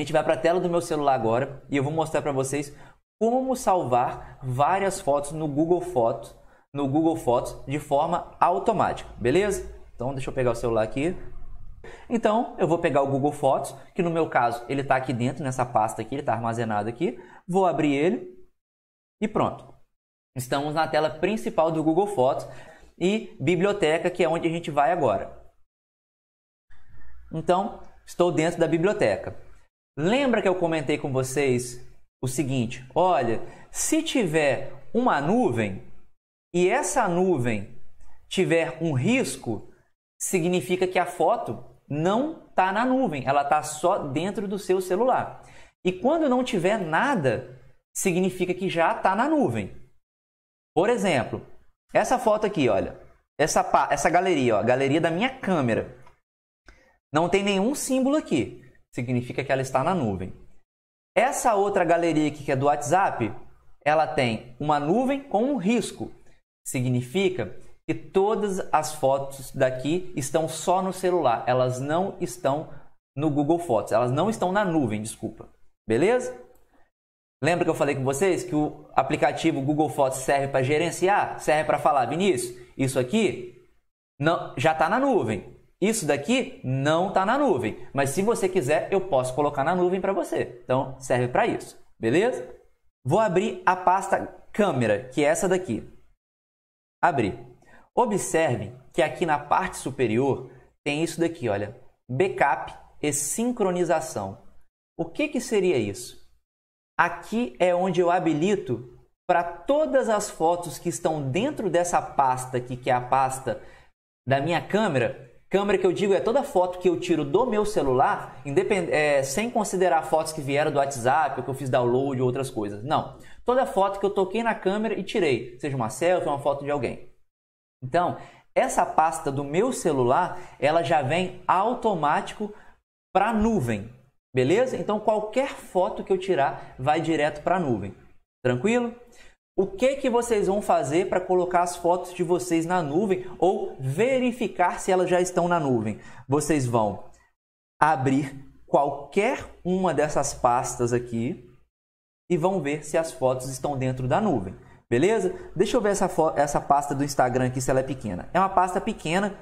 A gente vai para a tela do meu celular agora e eu vou mostrar para vocês como salvar várias fotos no Google Fotos, no Google Fotos de forma automática, beleza? Então deixa eu pegar o celular aqui. Então eu vou pegar o Google Fotos, que no meu caso ele está aqui dentro nessa pasta aqui, ele está armazenado aqui. Vou abrir ele e pronto. Estamos na tela principal do Google Fotos e biblioteca, que é onde a gente vai agora. Então estou dentro da biblioteca. Lembra que eu comentei com vocês o seguinte: olha, se tiver uma nuvem e essa nuvem tiver um risco, significa que a foto não está na nuvem, ela está só dentro do seu celular. E quando não tiver nada, significa que já está na nuvem. Por exemplo, essa foto aqui, olha, essa, essa galeria, ó, a galeria da minha câmera, não tem nenhum símbolo aqui significa que ela está na nuvem. Essa outra galeria aqui, que é do WhatsApp, ela tem uma nuvem com um risco. Significa que todas as fotos daqui estão só no celular, elas não estão no Google Fotos, elas não estão na nuvem, desculpa. Beleza? Lembra que eu falei com vocês que o aplicativo Google Fotos serve para gerenciar, serve para falar, Vinícius, isso aqui não, já está na nuvem. Isso daqui não está na nuvem, mas se você quiser, eu posso colocar na nuvem para você. Então, serve para isso, beleza? Vou abrir a pasta câmera, que é essa daqui. Abri. Observe que aqui na parte superior tem isso daqui, olha. Backup e sincronização. O que, que seria isso? Aqui é onde eu habilito para todas as fotos que estão dentro dessa pasta aqui, que é a pasta da minha câmera, Câmera que eu digo é toda foto que eu tiro do meu celular, independ... É, sem considerar fotos que vieram do WhatsApp, que eu fiz download ou outras coisas. Não. Toda foto que eu toquei na câmera e tirei, seja uma selfie ou uma foto de alguém. Então, essa pasta do meu celular, ela já vem automático para a nuvem. Beleza? Então qualquer foto que eu tirar vai direto para a nuvem. Tranquilo? O que que vocês vão fazer para colocar as fotos de vocês na nuvem ou verificar se elas já estão na nuvem? Vocês vão abrir qualquer uma dessas pastas aqui e vão ver se as fotos estão dentro da nuvem. Beleza? Deixa eu ver essa, essa pasta do Instagram aqui se ela é pequena. É uma pasta pequena,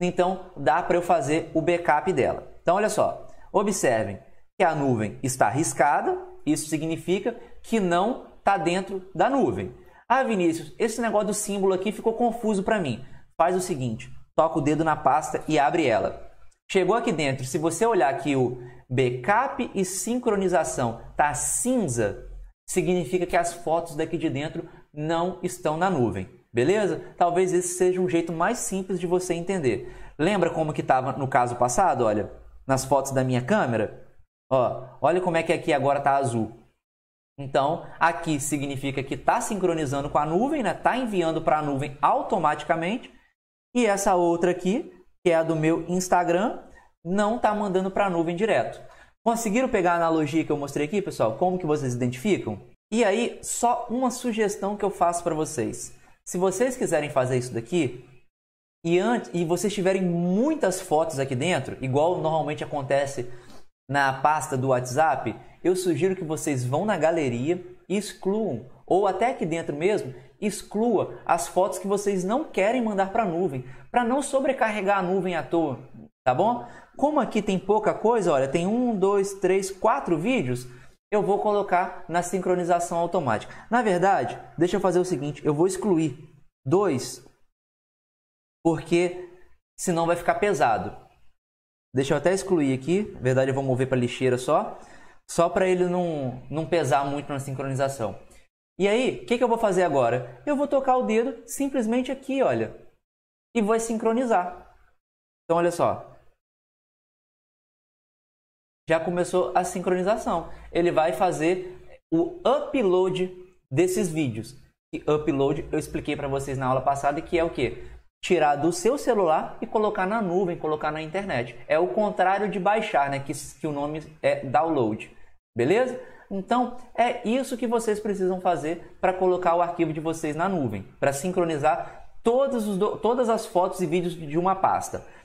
então dá para eu fazer o backup dela. Então olha só, observem que a nuvem está riscada, isso significa que não está dentro da nuvem. Ah, Vinícius, esse negócio do símbolo aqui ficou confuso para mim. Faz o seguinte, toca o dedo na pasta e abre ela. Chegou aqui dentro, se você olhar que o backup e sincronização tá cinza, significa que as fotos daqui de dentro não estão na nuvem. Beleza? Talvez esse seja um jeito mais simples de você entender. Lembra como que estava no caso passado? Olha, nas fotos da minha câmera. Ó, olha como é que aqui agora tá azul. Então, aqui significa que está sincronizando com a nuvem, está né? Tá enviando para a nuvem automaticamente. E essa outra aqui, que é a do meu Instagram, não está mandando para a nuvem direto. Conseguiram pegar a analogia que eu mostrei aqui, pessoal? Como que vocês identificam? E aí, só uma sugestão que eu faço para vocês. Se vocês quiserem fazer isso daqui, e, antes, e vocês tiverem muitas fotos aqui dentro, igual normalmente acontece na pasta do WhatsApp, eu sugiro que vocês vão na galeria e excluam, ou até aqui dentro mesmo, exclua as fotos que vocês não querem mandar para a nuvem, para não sobrecarregar a nuvem à toa, tá bom? Como aqui tem pouca coisa, olha, tem um, dois, três, quatro vídeos, eu vou colocar na sincronização automática. Na verdade, deixa eu fazer o seguinte, eu vou excluir dois, porque senão vai ficar pesado. Deixa eu até excluir aqui. Na verdade, eu vou mover para lixeira só. Só para ele não, não pesar muito na sincronização. E aí, o que, que eu vou fazer agora? Eu vou tocar o dedo simplesmente aqui, olha. E vai sincronizar. Então, olha só. Já começou a sincronização. Ele vai fazer o upload desses vídeos. E upload eu expliquei para vocês na aula passada que é o que? tirar do seu celular e colocar na nuvem, colocar na internet. É o contrário de baixar, né? Que, que o nome é download. Beleza? Então, é isso que vocês precisam fazer para colocar o arquivo de vocês na nuvem, para sincronizar todas, os, todas as fotos e vídeos de uma pasta.